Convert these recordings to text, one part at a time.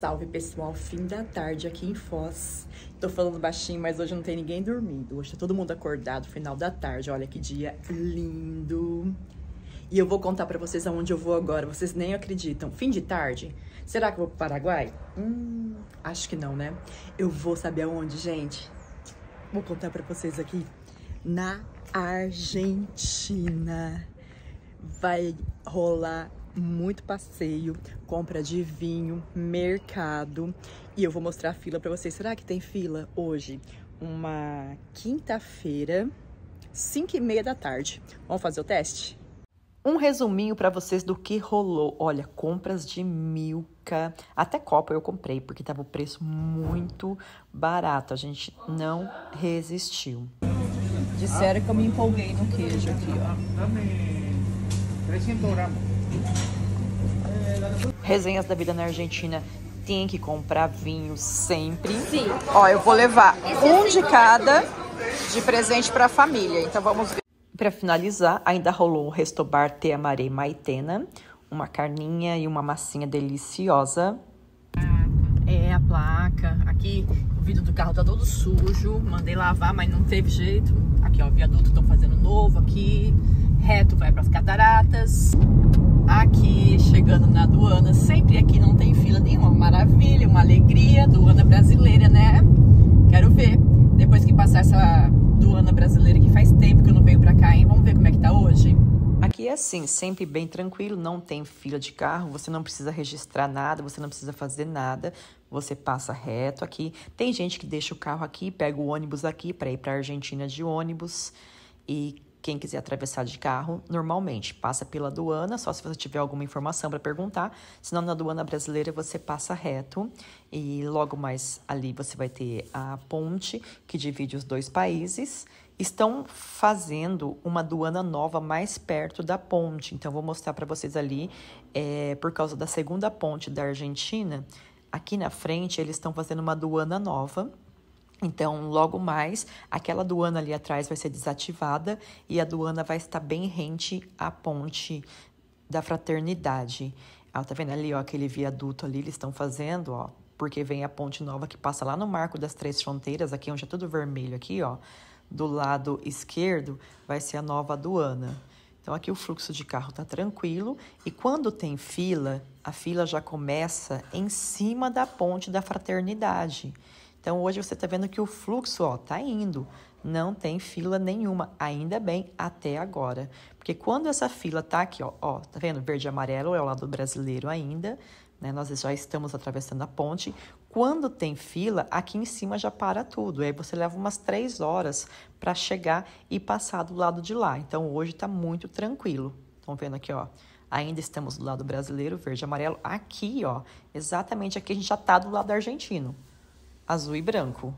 Salve pessoal, fim da tarde aqui em Foz. Tô falando baixinho, mas hoje não tem ninguém dormindo. Hoje tá todo mundo acordado, final da tarde. Olha que dia lindo. E eu vou contar para vocês aonde eu vou agora. Vocês nem acreditam. Fim de tarde? Será que eu vou pro Paraguai? Hum, acho que não, né? Eu vou saber aonde, gente. Vou contar para vocês aqui. Na Argentina vai rolar muito passeio, compra de vinho, mercado e eu vou mostrar a fila para vocês. Será que tem fila hoje? Uma quinta-feira, 5 e meia da tarde. Vamos fazer o teste? Um resuminho para vocês do que rolou. Olha, compras de Milka, até copo eu comprei, porque tava o preço muito barato. A gente não resistiu. Disseram que eu me empolguei no queijo aqui, ó. 300 gramas. Resenhas da vida na Argentina tem que comprar vinho sempre. Sim. Ó, eu vou levar Esse é um é de cada de presente para a família. Então vamos ver. Para finalizar, ainda rolou o Restobar Te Amaré Maitena, uma carninha e uma massinha deliciosa. É, é a placa. Aqui o vidro do carro tá todo sujo. Mandei lavar, mas não teve jeito. Aqui, ó, viaduto estão fazendo novo aqui reto vai para as cataratas. Aqui, chegando na aduana, sempre aqui não tem fila nenhuma, maravilha, uma alegria, aduana brasileira, né? Quero ver, depois que passar essa aduana brasileira, que faz tempo que eu não venho para cá, hein? Vamos ver como é que tá hoje? Aqui é assim, sempre bem tranquilo, não tem fila de carro, você não precisa registrar nada, você não precisa fazer nada, você passa reto aqui. Tem gente que deixa o carro aqui, pega o ônibus aqui para ir para a Argentina de ônibus. E quem quiser atravessar de carro, normalmente passa pela aduana, só se você tiver alguma informação para perguntar. Senão, na aduana brasileira, você passa reto e logo mais ali você vai ter a ponte que divide os dois países. Estão fazendo uma aduana nova mais perto da ponte, então vou mostrar para vocês ali, é, por causa da segunda ponte da Argentina. Aqui na frente, eles estão fazendo uma aduana nova então, logo mais, aquela aduana ali atrás vai ser desativada e a aduana vai estar bem rente à ponte da fraternidade. Ah, tá vendo ali, ó, aquele viaduto ali, eles estão fazendo, ó, porque vem a ponte nova que passa lá no marco das três fronteiras, aqui onde é tudo vermelho aqui, ó, do lado esquerdo vai ser a nova aduana. Então aqui o fluxo de carro tá tranquilo e quando tem fila, a fila já começa em cima da ponte da fraternidade. Então hoje você está vendo que o fluxo ó tá indo, não tem fila nenhuma, ainda bem até agora, porque quando essa fila está aqui ó, ó tá vendo verde e amarelo é o lado brasileiro ainda, né? Nós já estamos atravessando a ponte. Quando tem fila, aqui em cima já para tudo. Aí você leva umas três horas para chegar e passar do lado de lá. Então hoje está muito tranquilo. Estão vendo aqui, ó? Ainda estamos do lado brasileiro, verde e amarelo. Aqui, ó, exatamente aqui a gente já está do lado argentino azul e branco.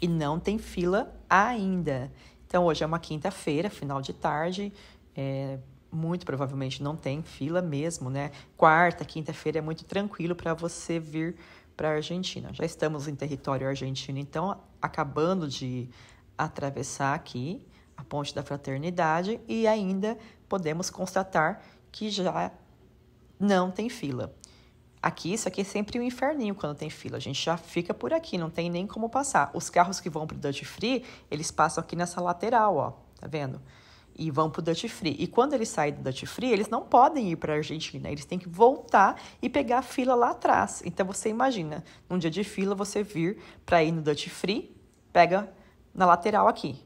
E não tem fila ainda. Então, hoje é uma quinta-feira, final de tarde. É, muito provavelmente não tem fila mesmo, né? Quarta, quinta-feira é muito tranquilo para você vir para a Argentina. Já estamos em território argentino, então, acabando de atravessar aqui a Ponte da Fraternidade e ainda podemos constatar que já não tem fila. Aqui, isso aqui é sempre um inferninho quando tem fila. A gente já fica por aqui, não tem nem como passar. Os carros que vão pro Duty Free, eles passam aqui nessa lateral, ó. Tá vendo? E vão pro Duty Free. E quando eles saem do Duty Free, eles não podem ir pra Argentina. Eles têm que voltar e pegar a fila lá atrás. Então, você imagina, num dia de fila, você vir pra ir no Duty Free, pega na lateral aqui,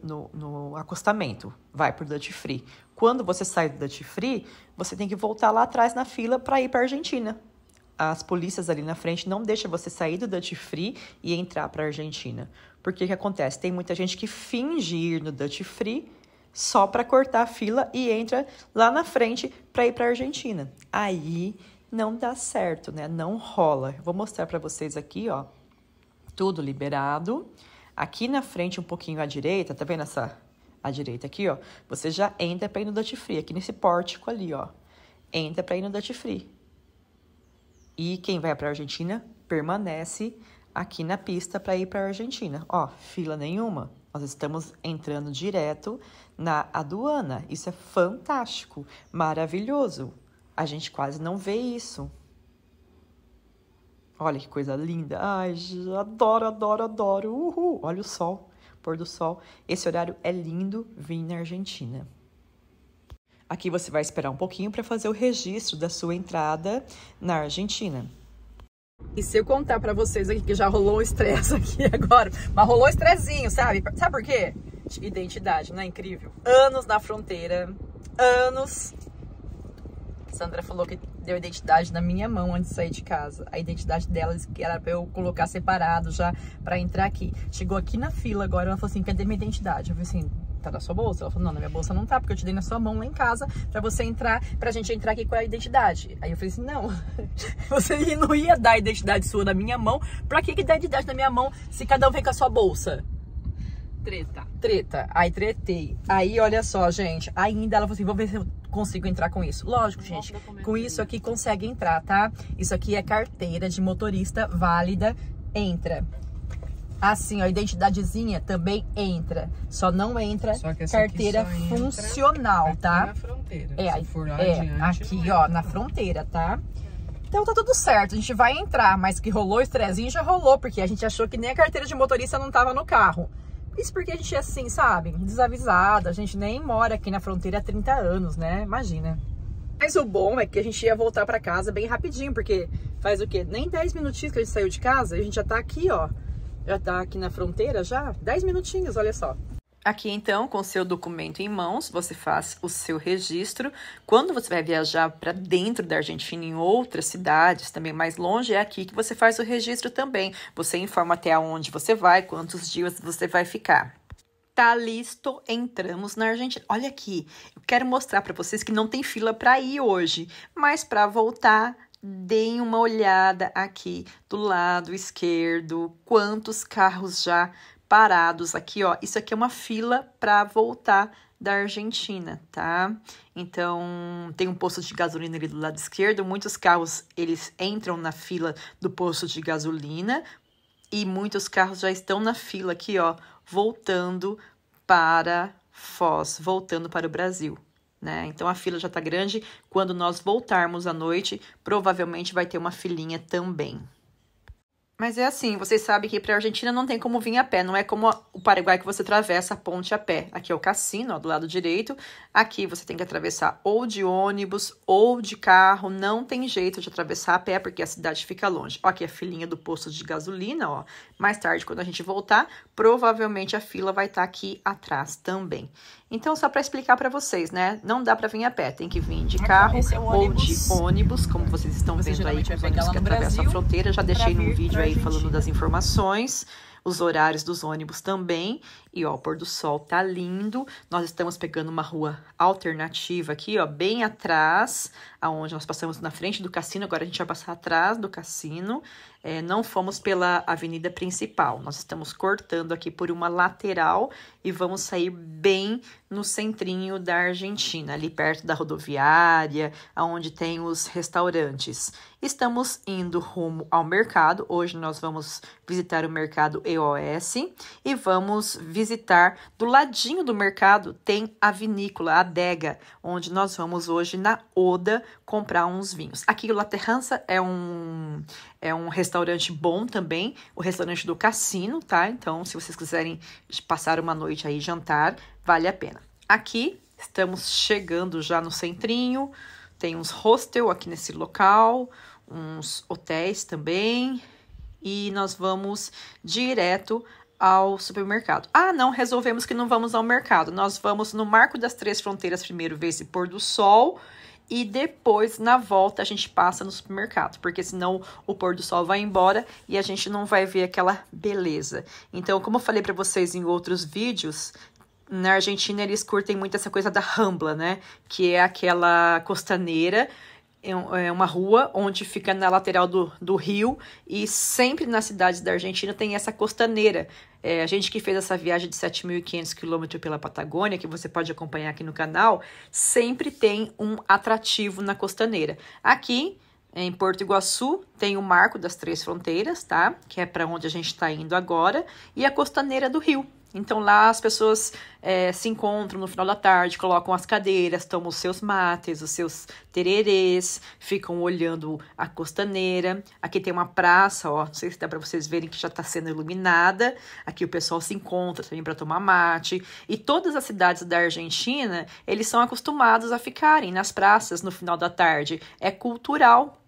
no, no, no, acostamento, vai para o Duty Free. Quando você sai do Duty Free, você tem que voltar lá atrás na fila para ir para a Argentina as polícias ali na frente não deixam você sair do duty free e entrar para a Argentina. Porque que acontece? Tem muita gente que finge ir no duty free só para cortar a fila e entra lá na frente para ir para a Argentina. Aí não dá certo, né? Não rola. Vou mostrar para vocês aqui, ó. Tudo liberado. Aqui na frente um pouquinho à direita, tá vendo essa à direita aqui, ó? Você já entra para ir no duty free, aqui nesse pórtico ali, ó. Entra para ir no duty free. E quem vai para a Argentina permanece aqui na pista para ir para a Argentina. Ó, fila nenhuma. Nós estamos entrando direto na aduana. Isso é fantástico, maravilhoso. A gente quase não vê isso. Olha que coisa linda. Ai, adoro, adoro, adoro. Uhul. Olha o sol, pôr do sol. Esse horário é lindo vir na Argentina. Aqui você vai esperar um pouquinho para fazer o registro da sua entrada na Argentina. E se eu contar para vocês aqui que já rolou estresse aqui agora, mas rolou estressinho, sabe? Sabe por quê? Identidade, não é incrível? Anos na fronteira, anos. Sandra falou que deu identidade na minha mão antes de sair de casa. A identidade dela disse que era pra eu colocar separado já para entrar aqui. Chegou aqui na fila agora, ela falou assim: cadê minha identidade? Eu falei assim: tá na sua bolsa? Ela falou, não, na minha bolsa não tá, porque eu te dei na sua mão lá em casa pra você entrar, pra gente entrar aqui com a identidade. Aí eu falei assim, não, você não ia dar a identidade sua na minha mão, pra que, que dá a identidade na minha mão se cada um vem com a sua bolsa? Treta. Treta. Aí tretei. Aí, olha só, gente. Ainda ela falou assim: vou ver se eu consigo entrar com isso. Lógico, gente. Com isso aqui consegue entrar, tá? Isso aqui é carteira de motorista válida. Entra. Assim, ó, a identidadezinha também entra. Só não entra só carteira funcional, entra tá? Na fronteira. É, Se for é adiante, aqui, ó, na fronteira, tá? Então tá tudo certo, a gente vai entrar, mas que rolou o estrezinho já rolou, porque a gente achou que nem a carteira de motorista não tava no carro. Isso porque a gente é assim, sabe? Desavisada, a gente nem mora aqui na fronteira há 30 anos, né? Imagina. Mas o bom é que a gente ia voltar para casa bem rapidinho, porque faz o quê? Nem 10 minutinhos que a gente saiu de casa, a gente já tá aqui, ó, já tá aqui na fronteira já? 10 minutinhos, olha só. Aqui então, com seu documento em mãos, você faz o seu registro. Quando você vai viajar para dentro da Argentina, em outras cidades também mais longe, é aqui que você faz o registro também. Você informa até onde você vai, quantos dias você vai ficar. Tá listo, entramos na Argentina. Olha aqui, eu quero mostrar para vocês que não tem fila para ir hoje, mas para voltar deem uma olhada aqui do lado esquerdo, quantos carros já parados aqui, ó. Isso aqui é uma fila para voltar da Argentina, tá? Então, tem um posto de gasolina ali do lado esquerdo, muitos carros eles entram na fila do posto de gasolina e muitos carros já estão na fila aqui, ó, voltando para Foz, voltando para o Brasil. Né? Então a fila já está grande. Quando nós voltarmos à noite, provavelmente vai ter uma filinha também. Mas é assim, vocês sabem que para a Argentina não tem como vir a pé, não é como o Paraguai que você atravessa a ponte a pé. Aqui é o cassino, ó, do lado direito. Aqui você tem que atravessar ou de ônibus ou de carro, não tem jeito de atravessar a pé porque a cidade fica longe. Ó, aqui é a filinha do posto de gasolina, ó. Mais tarde, quando a gente voltar, provavelmente a fila vai estar tá aqui atrás também. Então, só para explicar para vocês, né? Não dá para vir a pé, tem que vir de carro ou de ônibus, como vocês estão você vendo aí, com os ônibus que atravessam a fronteira. Já deixei num vídeo aí aí falando das informações os horários dos ônibus também. E ó, o pôr do sol tá lindo. Nós estamos pegando uma rua alternativa aqui, ó, bem atrás aonde nós passamos na frente do cassino, agora a gente vai passar atrás do cassino. É, não fomos pela avenida principal, nós estamos cortando aqui por uma lateral e vamos sair bem no centrinho da Argentina, ali perto da rodoviária, aonde tem os restaurantes. Estamos indo rumo ao mercado. Hoje nós vamos visitar o mercado EOS e vamos visitar do ladinho do mercado tem a vinícola, a adega, onde nós vamos hoje na Oda comprar uns vinhos. Aqui La Terrança é um, é um restaurante bom também, o restaurante do cassino, tá? Então, se vocês quiserem passar uma noite aí jantar, vale a pena. Aqui estamos chegando já no centrinho, tem uns hostel aqui nesse local, uns hotéis também, e nós vamos direto ao supermercado. Ah, não, resolvemos que não vamos ao mercado. Nós vamos no Marco das Três Fronteiras primeiro ver esse pôr do sol e depois, na volta, a gente passa no supermercado, porque senão o pôr do sol vai embora e a gente não vai ver aquela beleza. Então, como eu falei para vocês em outros vídeos, na Argentina eles curtem muito essa coisa da rambla, né? Que é aquela costaneira é, é uma rua onde fica na lateral do, do rio e sempre nas cidades da Argentina tem essa costaneira. É, a gente que fez essa viagem de 7.500 quilômetros pela Patagônia, que você pode acompanhar aqui no canal, sempre tem um atrativo na costaneira. Aqui em Porto Iguaçu tem o Marco das Três Fronteiras, tá? Que é para onde a gente está indo agora, e a costaneira do rio, então lá as pessoas é, se encontram no final da tarde, colocam as cadeiras, tomam os seus mates, os seus tererês, ficam olhando a costaneira. Aqui tem uma praça, ó, não sei se dá para vocês verem que já está sendo iluminada. Aqui o pessoal se encontra também para tomar mate. E todas as cidades da Argentina, eles são acostumados a ficarem nas praças no final da tarde. É cultural.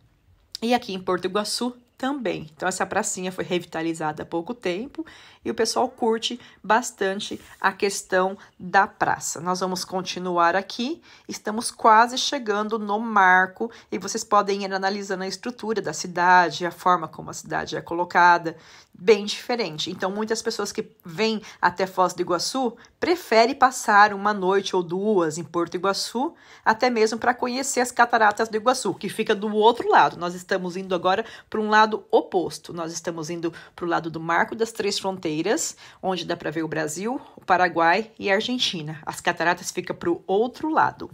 E aqui em Porto Iguaçu, também. Então, essa pracinha foi revitalizada há pouco tempo e o pessoal curte bastante a questão da praça. Nós vamos continuar aqui, estamos quase chegando no marco e vocês podem ir analisando a estrutura da cidade, a forma como a cidade é colocada, bem diferente. Então, muitas pessoas que vêm até Foz do Iguaçu preferem passar uma noite ou duas em Porto Iguaçu, até mesmo para conhecer as cataratas do Iguaçu, que fica do outro lado. Nós estamos indo agora para um lado oposto. Nós estamos indo para o lado do Marco das Três Fronteiras, onde dá para ver o Brasil, o Paraguai e a Argentina. As cataratas ficam para o outro lado.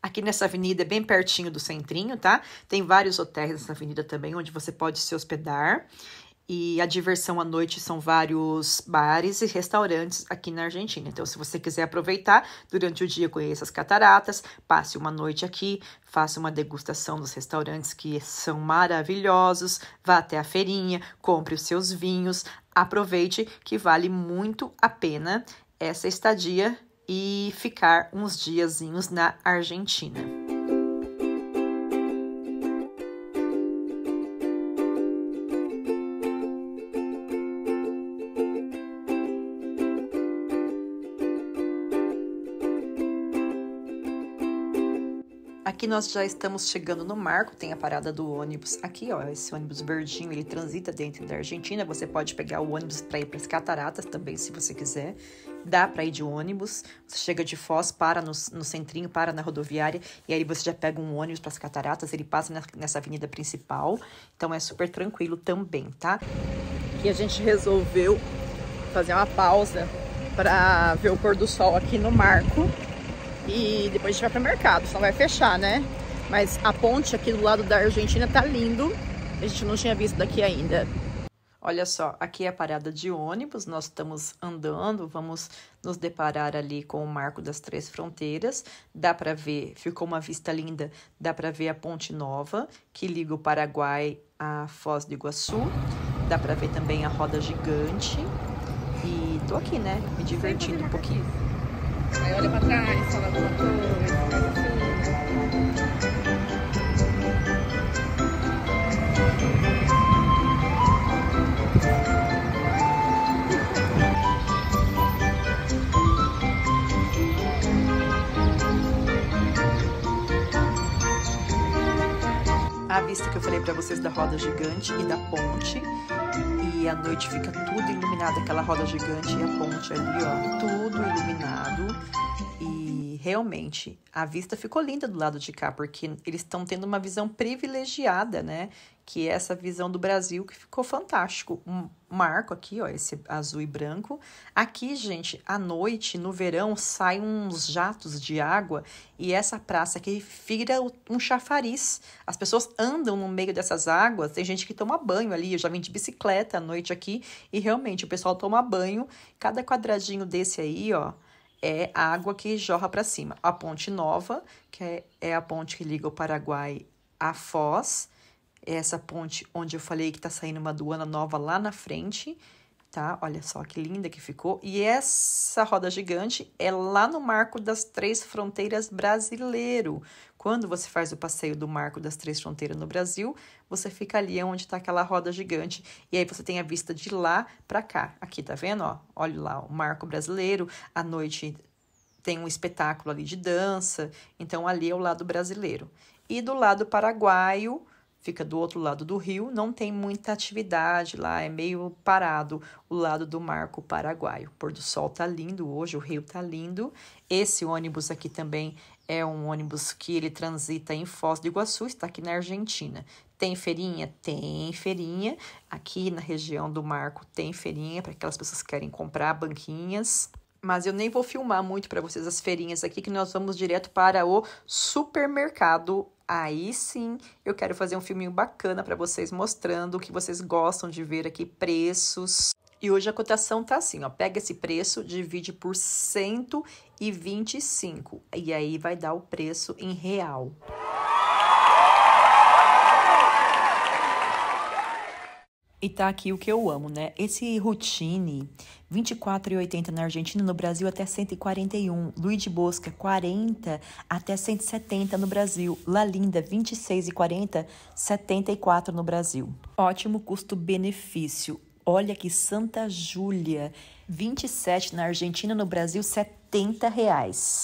Aqui nessa avenida, bem pertinho do centrinho, tá? Tem vários hotéis nessa avenida também, onde você pode se hospedar. E a diversão à noite são vários bares e restaurantes aqui na Argentina. Então, se você quiser aproveitar durante o dia, conheça as cataratas, passe uma noite aqui, faça uma degustação dos restaurantes que são maravilhosos, vá até a feirinha, compre os seus vinhos, aproveite que vale muito a pena essa estadia e ficar uns diazinhos na Argentina. Aqui nós já estamos chegando no marco, tem a parada do ônibus aqui, ó. Esse ônibus verdinho, ele transita dentro da Argentina. Você pode pegar o ônibus para ir para as cataratas também, se você quiser. Dá para ir de ônibus. Você chega de Foz, para no, no centrinho, para na rodoviária, e aí você já pega um ônibus para as cataratas, ele passa nessa avenida principal. Então é super tranquilo também, tá? E a gente resolveu fazer uma pausa para ver o pôr do sol aqui no marco e depois a gente vai o mercado, senão vai fechar, né? Mas a ponte aqui do lado da Argentina tá lindo, a gente não tinha visto daqui ainda. Olha só, aqui é a parada de ônibus, nós estamos andando, vamos nos deparar ali com o Marco das Três Fronteiras. Dá para ver, ficou uma vista linda, dá para ver a Ponte Nova, que liga o Paraguai à Foz do Iguaçu. Dá para ver também a roda gigante. E tô aqui, né, me divertindo um pouquinho. Aí olha pra trás, fala alguma coisa, né? a vista que eu falei para vocês da roda gigante e da ponte e à noite fica tudo iluminado, aquela roda gigante e a ponte ali, ó, tudo iluminado realmente a vista ficou linda do lado de cá, porque eles estão tendo uma visão privilegiada, né? Que é essa visão do Brasil que ficou fantástico. Um marco aqui, ó, esse azul e branco. Aqui, gente, à noite, no verão, saem uns jatos de água e essa praça aqui vira um chafariz. As pessoas andam no meio dessas águas, tem gente que toma banho ali. Eu já vim de bicicleta à noite aqui e realmente o pessoal toma banho. Cada quadradinho desse aí, ó é a água que jorra para cima. A Ponte Nova, que é, é a ponte que liga o Paraguai à Foz, é essa ponte onde eu falei que está saindo uma aduana nova lá na frente, tá? Olha só que linda que ficou. E essa roda gigante é lá no marco das três fronteiras brasileiro, quando você faz o passeio do Marco das Três Fronteiras no Brasil, você fica ali onde está aquela roda gigante e aí você tem a vista de lá para cá. Aqui, tá vendo? Ó, olha lá o Marco brasileiro, à noite tem um espetáculo ali de dança, então ali é o lado brasileiro. E do lado paraguaio, fica do outro lado do rio, não tem muita atividade lá, é meio parado o lado do Marco Paraguaio. O pôr do sol tá lindo hoje, o rio tá lindo. Esse ônibus aqui também é um ônibus que ele transita em Foz do Iguaçu, está aqui na Argentina. Tem feirinha? Tem feirinha. Aqui na região do Marco tem feirinha para aquelas pessoas que querem comprar banquinhas. Mas eu nem vou filmar muito para vocês as feirinhas aqui, que nós vamos direto para o supermercado. Aí sim, eu quero fazer um filminho bacana para vocês mostrando o que vocês gostam de ver aqui, preços. E hoje a cotação tá assim, ó, pega esse preço, divide por 125 e aí vai dar o preço em real. E tá aqui o que eu amo, né? Esse Routine, 24,80 na Argentina, no Brasil até 141. Luiz de Bosca, 40 até 170 no Brasil. La Lalinda, 26,40, 74 no Brasil. Ótimo custo-benefício. Olha que Santa Júlia, 27 na Argentina, no Brasil 70 reais.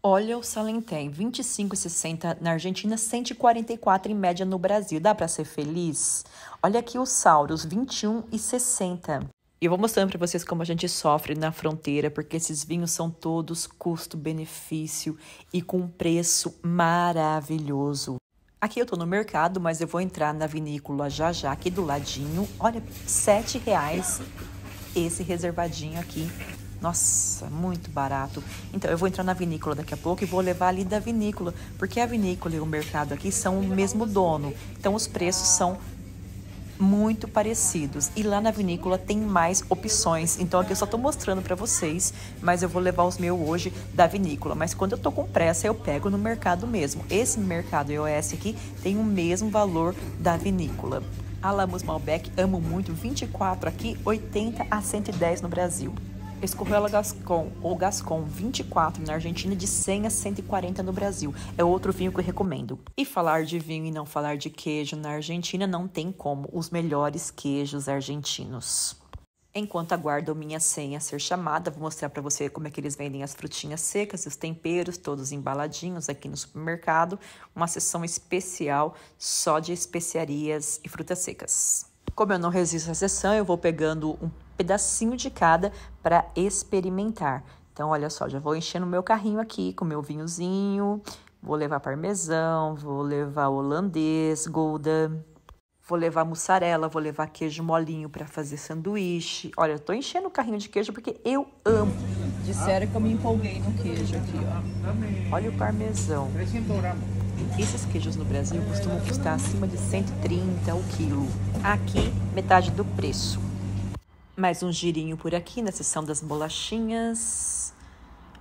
Olha o Salentém, 25,60 na Argentina, 144 em média no Brasil. Dá para ser feliz? Olha aqui o Sauros, 21,60. E eu vou mostrando para vocês como a gente sofre na fronteira, porque esses vinhos são todos custo-benefício e com um preço maravilhoso. Aqui eu tô no mercado, mas eu vou entrar na vinícola já já, aqui do ladinho. Olha, sete reais esse reservadinho aqui. Nossa, muito barato. Então, eu vou entrar na vinícola daqui a pouco e vou levar ali da vinícola, porque a vinícola e o mercado aqui são o mesmo dono. Então, os preços são muito parecidos. E lá na vinícola tem mais opções. Então aqui eu só estou mostrando para vocês, mas eu vou levar os meus hoje da vinícola. Mas quando eu tô com pressa, eu pego no mercado mesmo. Esse mercado EOS aqui tem o mesmo valor da vinícola. Alamos Malbec, amo muito, 24 aqui, 80 a 110 no Brasil. Escorrela Gascon, ou Gascon 24 na Argentina, de 100 a 140 no Brasil. É outro vinho que eu recomendo. E falar de vinho e não falar de queijo na Argentina não tem como. Os melhores queijos argentinos. Enquanto aguardo minha senha ser chamada, vou mostrar para você como é que eles vendem as frutinhas secas e os temperos, todos embaladinhos aqui no supermercado. Uma sessão especial só de especiarias e frutas secas. Como eu não resisto à sessão, eu vou pegando um pedacinho de cada para experimentar. Então, olha só, já vou enchendo o meu carrinho aqui com meu vinhozinho, vou levar parmesão, vou levar holandês, golda, vou levar mussarela, vou levar queijo molinho para fazer sanduíche. Olha, eu tô enchendo o carrinho de queijo porque eu amo. Disseram que eu me empolguei no queijo aqui, ó. Olha o parmesão. Esses queijos no Brasil costumam custar acima de 130 o quilo. Aqui, metade do preço. Mais um girinho por aqui na seção das bolachinhas.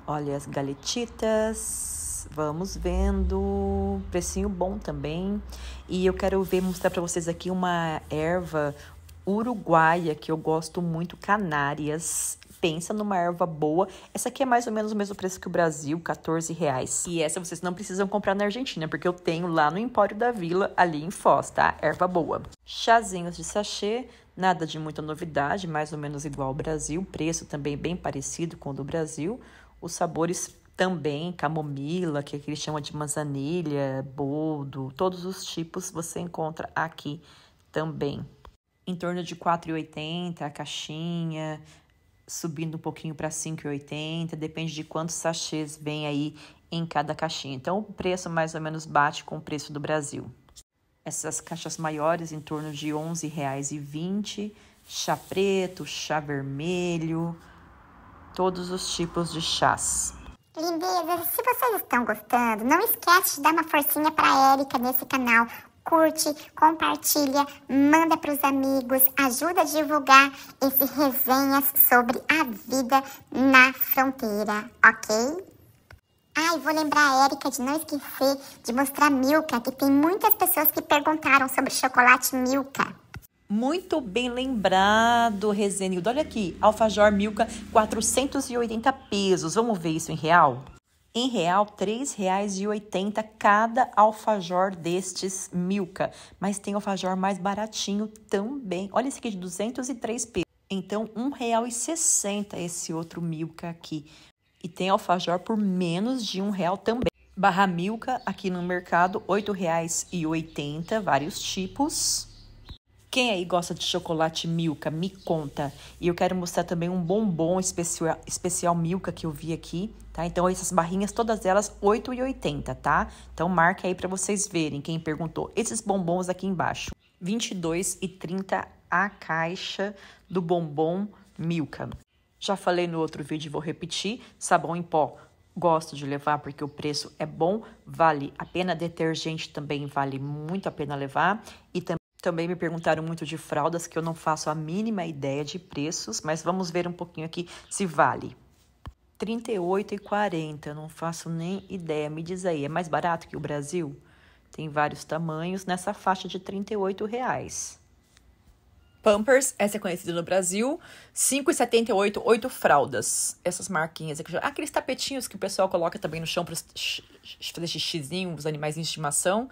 Olha as galetitas. Vamos vendo. Precinho bom também. E eu quero ver, mostrar para vocês aqui uma erva uruguaia que eu gosto muito, canárias pensa numa erva boa. Essa aqui é mais ou menos o mesmo preço que o Brasil, 14 reais. E essa vocês não precisam comprar na Argentina, porque eu tenho lá no Empório da Vila, ali em Foz, tá? Erva boa. Chazinhos de sachê, nada de muita novidade, mais ou menos igual ao Brasil. Preço também bem parecido com o do Brasil. Os sabores também camomila, que eles chamam de manzanilha, boldo, todos os tipos você encontra aqui também. Em torno de R$ 4,80 a caixinha, subindo um pouquinho para 5,80, depende de quantos sachês vem aí em cada caixinha. Então, o preço mais ou menos bate com o preço do Brasil. Essas caixas maiores, em torno de R$ 11,20, chá preto, chá vermelho, todos os tipos de chás. Lindezas, se vocês estão gostando, não esquece de dar uma forcinha para a Erika nesse canal curte, compartilha, manda para os amigos, ajuda a divulgar esse resenhas sobre a vida na fronteira, ok? Ah, e vou lembrar a Érica de não esquecer de mostrar Milka, que tem muitas pessoas que perguntaram sobre chocolate Milka. Muito bem lembrado, Resenildo. Olha aqui, alfajor Milka, 480 pesos. Vamos ver isso em real? Em real, R$ 3,80 cada alfajor destes Milka. Mas tem alfajor mais baratinho também. Olha esse aqui de 203 pesos. Então, R$ 1,60 esse outro Milka aqui. E tem alfajor por menos de um real também. Barra Milka aqui no mercado, R$ 8,80, vários tipos. Quem aí gosta de chocolate Milka, me conta. E eu quero mostrar também um bombom especial, especial Milka que eu vi aqui tá? Então, essas barrinhas, todas elas, R$ 8,80, tá? Então, marque aí para vocês verem, quem perguntou. Esses bombons aqui embaixo, R$ 22,30 a caixa do bombom Milka. Já falei no outro vídeo e vou repetir, sabão em pó gosto de levar porque o preço é bom, vale a pena. Detergente também vale muito a pena levar. E também me perguntaram muito de fraldas, que eu não faço a mínima ideia de preços, mas vamos ver um pouquinho aqui se vale. R$ e não faço nem ideia. Me diz aí, é mais barato que o Brasil? Tem vários tamanhos nessa faixa de R$ reais. Pampers, essa é conhecida no Brasil, 5,78, oito fraldas. Essas marquinhas aqui. Aqueles tapetinhos que o pessoal coloca também no chão para fazer xixizinho, os animais de estimação.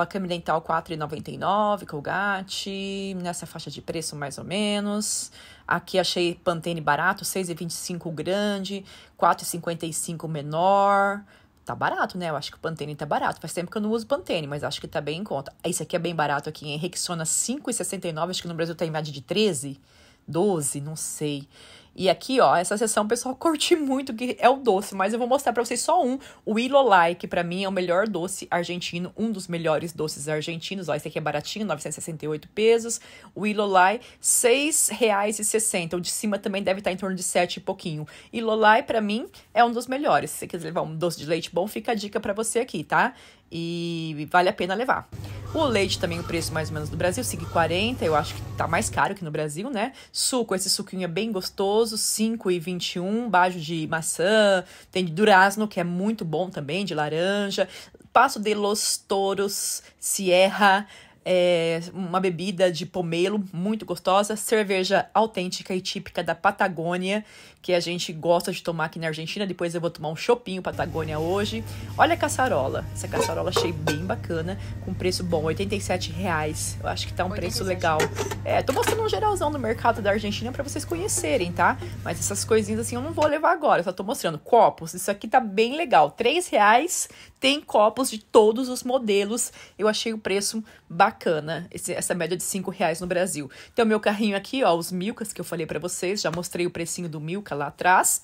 A câmera dental R$ 4,99, Colgate, nessa faixa de preço mais ou menos. Aqui achei Pantene barato, 6,25 grande, 4,55 menor. Tá barato, né? Eu acho que o Pantene tá barato. Faz tempo que eu não uso Pantene, mas acho que tá bem em conta. Ah, esse aqui é bem barato aqui, em Rexona 5,69, acho que no Brasil tá em média de 13, 12, não sei. E aqui, ó, essa sessão, pessoal, curti muito que é o doce, mas eu vou mostrar para vocês só um. O Ilolai, que para mim é o melhor doce argentino, um dos melhores doces argentinos. Ó, esse aqui é baratinho, 968 pesos. O Ilolai, R$ 6,60. O de cima também deve estar tá em torno de 7 e pouquinho. Ilolai, para mim, é um dos melhores. Se você quiser levar um doce de leite bom, fica a dica para você aqui, tá? E vale a pena levar. O leite também, o preço mais ou menos do Brasil, 5,40. Eu acho que tá mais caro que no Brasil, né? Suco, esse suquinho é bem gostoso, 5,21. Bajo de maçã, tem de durazno, que é muito bom também, de laranja. Passo de Los Toros, Sierra, é, uma bebida de pomelo muito gostosa, cerveja autêntica e típica da Patagônia, que a gente gosta de tomar aqui na Argentina. Depois eu vou tomar um chopinho Patagônia hoje. Olha a caçarola. Essa caçarola achei bem bacana, com preço bom, 87 reais. Eu acho que tá um 87. preço legal. É, tô mostrando um geralzão do mercado da Argentina para vocês conhecerem, tá? Mas essas coisinhas assim eu não vou levar agora, só tô mostrando. Copos, isso aqui tá bem legal. 3 reais tem copos de todos os modelos. Eu achei o preço bacana bacana, esse, essa média de 5 reais no Brasil. Então, meu carrinho aqui, ó, os Milkas que eu falei para vocês, já mostrei o precinho do Milka lá atrás.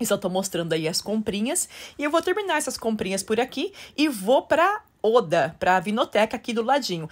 E só tô mostrando aí as comprinhas. E eu vou terminar essas comprinhas por aqui e vou pra Oda, pra Vinoteca aqui do ladinho.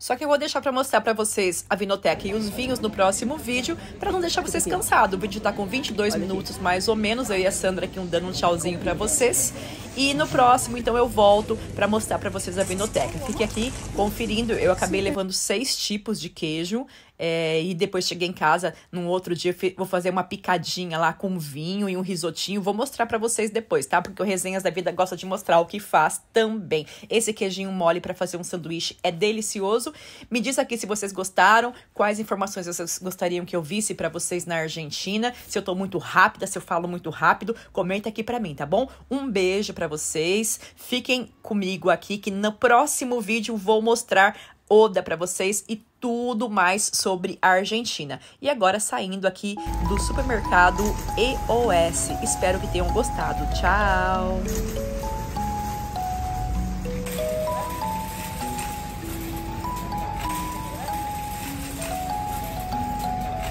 Só que eu vou deixar para mostrar para vocês a vinoteca e os vinhos no próximo vídeo, para não deixar vocês cansados. O vídeo tá com 22 minutos mais ou menos, eu e a Sandra aqui dando um tchauzinho para vocês. E no próximo, então, eu volto para mostrar para vocês a vinoteca. Fique aqui conferindo, eu acabei levando seis tipos de queijo. É, e depois cheguei em casa num outro dia, vou fazer uma picadinha lá com vinho e um risotinho. Vou mostrar para vocês depois, tá? Porque o Resenhas da Vida gosta de mostrar o que faz também. Esse queijinho mole para fazer um sanduíche é delicioso. Me diz aqui se vocês gostaram, quais informações vocês gostariam que eu visse para vocês na Argentina, se eu tô muito rápida, se eu falo muito rápido, comenta aqui para mim, tá bom? Um beijo para vocês. Fiquem comigo aqui que no próximo vídeo vou mostrar Oda para vocês e tudo mais sobre a Argentina. E agora saindo aqui do supermercado EOS. Espero que tenham gostado. Tchau!